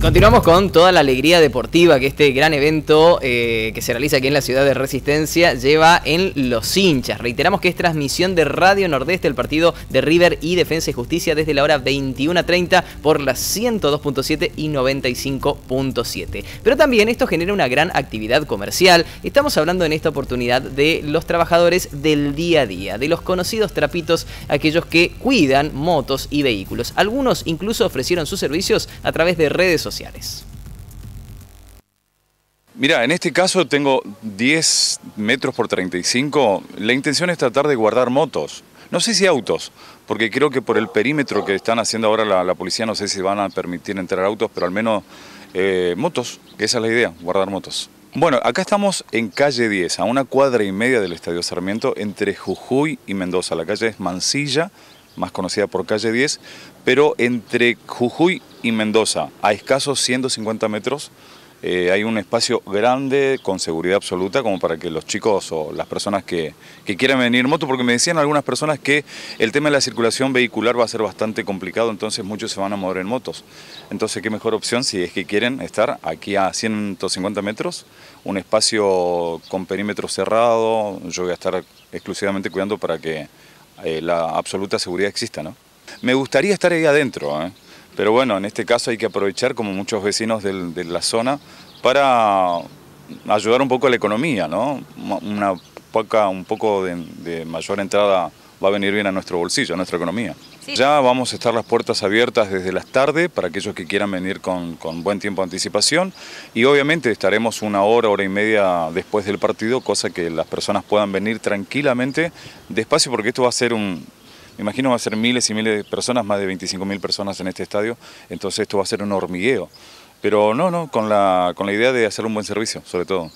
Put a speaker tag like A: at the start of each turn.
A: Continuamos con toda la alegría deportiva que este gran evento eh, que se realiza aquí en la ciudad de Resistencia lleva en los hinchas. Reiteramos que es transmisión de Radio Nordeste el partido de River y Defensa y Justicia desde la hora 21.30 por las 102.7 y 95.7. Pero también esto genera una gran actividad comercial. Estamos hablando en esta oportunidad de los trabajadores del día a día, de los conocidos trapitos, aquellos que cuidan motos y vehículos. Algunos incluso ofrecieron sus servicios a través de redes sociales sociales.
B: Mira, en este caso tengo 10 metros por 35. La intención es tratar de guardar motos. No sé si autos, porque creo que por el perímetro que están haciendo ahora la, policía, no sé si van a permitir entrar autos, pero al menos eh, motos, que esa es la idea, guardar motos. Bueno, acá estamos en calle 10, a una cuadra y media del Estadio Sarmiento, entre Jujuy y Mendoza. La calle es Mansilla, más conocida por calle 10, pero entre Jujuy y Mendoza, a escasos 150 metros, eh, hay un espacio grande con seguridad absoluta como para que los chicos o las personas que, quieran venir en moto, porque me decían algunas personas que el tema de la circulación vehicular va a ser bastante complicado, entonces muchos se van a mover en motos. Entonces, ¿qué mejor opción si es que quieren estar aquí a 150 metros? Un espacio con perímetro cerrado, yo voy a estar exclusivamente cuidando para que eh, la absoluta seguridad exista, ¿no? Me gustaría estar ahí adentro, ¿eh? Pero bueno, en este caso hay que aprovechar, como muchos vecinos de la zona, para ayudar un poco a la economía, ¿no? Una poca, un poco de, mayor entrada va a venir bien a nuestro bolsillo, a nuestra economía. Ya vamos a estar las puertas abiertas desde las tardes para aquellos que quieran venir con, con, buen tiempo de anticipación y obviamente estaremos una hora, hora y media después del partido, cosa que las personas puedan venir tranquilamente, despacio, porque esto va a ser un, imagino va a ser miles y miles de personas, más de 25.000 personas en este estadio, entonces esto va a ser un hormigueo. Pero no, no, con la, con la idea de hacer un buen servicio, sobre todo.